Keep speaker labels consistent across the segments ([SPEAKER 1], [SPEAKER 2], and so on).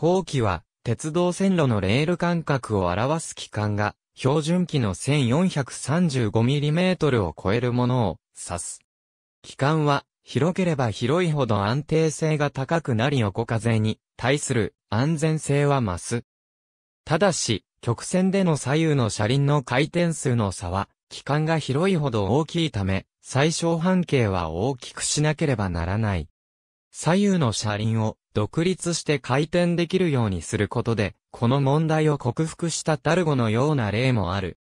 [SPEAKER 1] 後期は、鉄道線路のレール間隔を表す機関が、標準機の 1435mm を超えるものを指す。機関は、広ければ広いほど安定性が高くなり横風に対する安全性は増す。ただし、曲線での左右の車輪の回転数の差は、機関が広いほど大きいため、最小半径は大きくしなければならない。左右の車輪を独立して回転できるようにすることで、この問題を克服したタルゴのような例もある。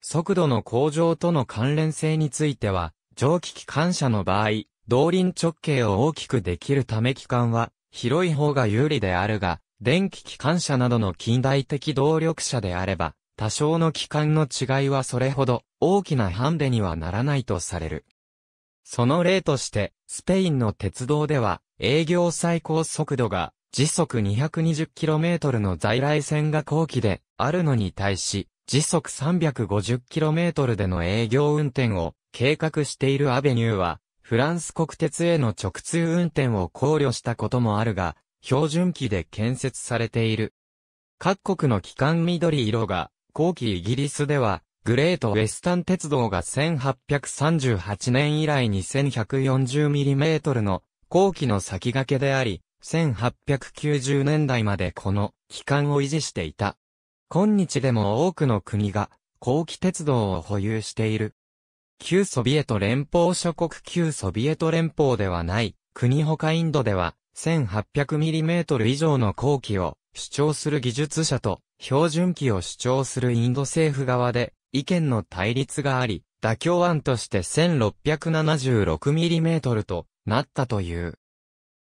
[SPEAKER 1] 速度の向上との関連性については、蒸気機関車の場合、動輪直径を大きくできるため機関は、広い方が有利であるが、電気機関車などの近代的動力車であれば、多少の機関の違いはそれほど大きなハンデにはならないとされる。その例として、スペインの鉄道では、営業最高速度が時速 220km の在来線が後期であるのに対し、時速 350km での営業運転を計画しているアベニューは、フランス国鉄への直通運転を考慮したこともあるが、標準機で建設されている。各国の機関緑色が、後期イギリスでは、グレートウェスタン鉄道が1838年以来に 1140mm の後期の先駆けであり、1890年代までこの期間を維持していた。今日でも多くの国が後期鉄道を保有している。旧ソビエト連邦諸国旧ソビエト連邦ではない国他インドでは 1800mm 以上の後期を主張する技術者と標準機を主張するインド政府側で意見の対立があり、妥協案として 1676mm となったという。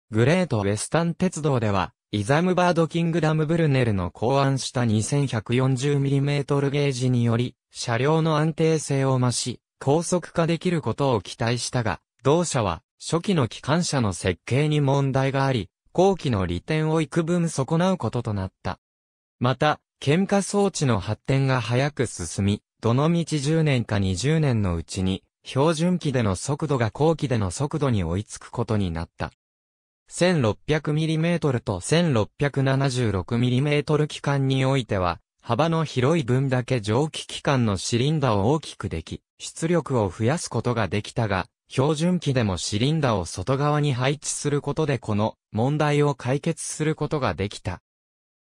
[SPEAKER 1] グレートウェスタン鉄道では、イザムバード・キングダム・ブルネルの考案した 2140mm ゲージにより、車両の安定性を増し、高速化できることを期待したが、同社は、初期の機関車の設計に問題があり、後期の利点を幾分損なうこととなった。また、喧嘩装置の発展が早く進み、どのみち10年か20年のうちに、標準機での速度が後期での速度に追いつくことになった。1600mm と 1676mm 機関においては、幅の広い分だけ蒸気機関のシリンダを大きくでき、出力を増やすことができたが、標準機でもシリンダを外側に配置することでこの問題を解決することができた。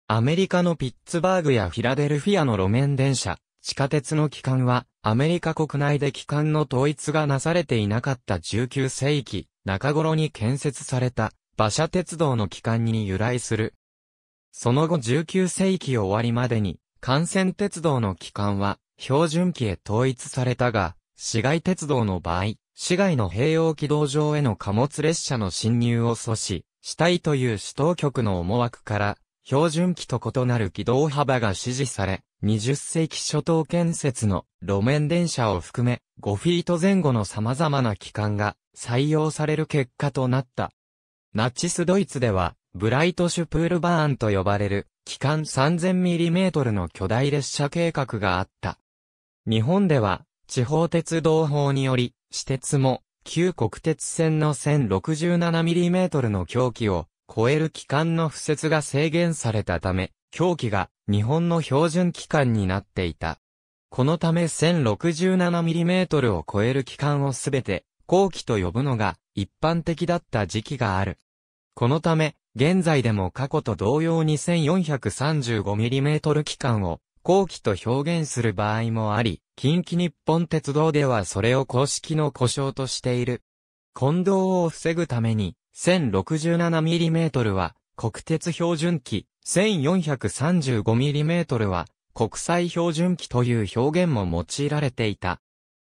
[SPEAKER 1] アメリカのピッツバーグやフィラデルフィアの路面電車、地下鉄の機関は、アメリカ国内で機関の統一がなされていなかった19世紀中頃に建設された馬車鉄道の機関に由来する。その後19世紀終わりまでに、幹線鉄道の機関は標準機へ統一されたが、市街鉄道の場合、市街の併用軌道上への貨物列車の侵入を阻止したいという首都局の思惑から、標準機と異なる軌道幅が支持され、20世紀初頭建設の路面電車を含め5フィート前後の様々な機関が採用される結果となった。ナチスドイツではブライトシュプールバーンと呼ばれる機関 3000mm の巨大列車計画があった。日本では地方鉄道法により私鉄も旧国鉄線の 1067mm の凶器を超える期間の付設が制限されたため、狂気が日本の標準期間になっていた。このため 1067mm を超える期間をすべて後期と呼ぶのが一般的だった時期がある。このため、現在でも過去と同様に 1435mm 期間を後期と表現する場合もあり、近畿日本鉄道ではそれを公式の故障としている。混同を防ぐために、1067mm は国鉄標準機、1435mm は国際標準機という表現も用いられていた。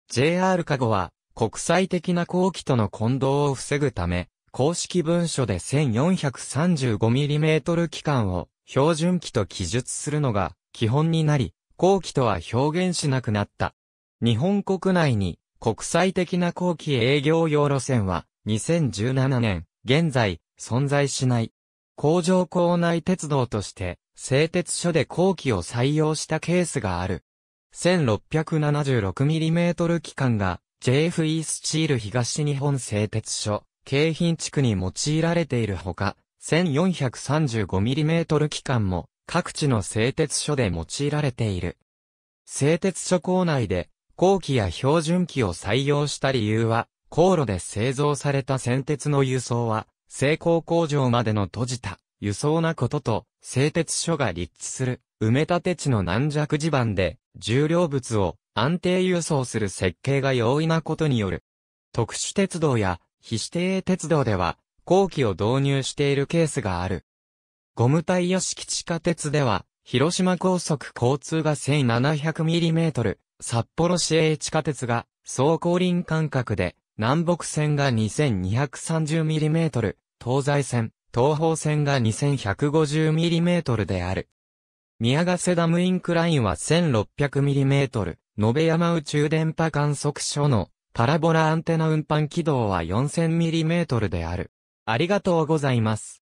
[SPEAKER 1] JR カゴは国際的な後期との混同を防ぐため、公式文書で 1435mm 機関を標準機と記述するのが基本になり、後期とは表現しなくなった。日本国内に国際的な後期営業用路線は2017年現在、存在しない。工場構内鉄道として、製鉄所で後期を採用したケースがある。1676mm 機関が JFE スチール東日本製鉄所、京浜地区に用いられているほか、1435mm 機関も各地の製鉄所で用いられている。製鉄所構内で後期や標準機を採用した理由は、航路で製造された先鉄の輸送は、成功工場までの閉じた、輸送なことと、製鉄所が立地する、埋め立て地の軟弱地盤で、重量物を安定輸送する設計が容易なことによる。特殊鉄道や、非指定鉄道では、後期を導入しているケースがある。ゴムタイヤ式地下鉄では、広島高速交通が 1700mm、札幌市営地下鉄が、走行輪間隔で南北線が 2230mm、東西線、東方線が 2150mm である。宮ヶ瀬ダムインクラインは 1600mm、延山宇宙電波観測所のパラボラアンテナ運搬軌道は 4000mm である。ありがとうございます。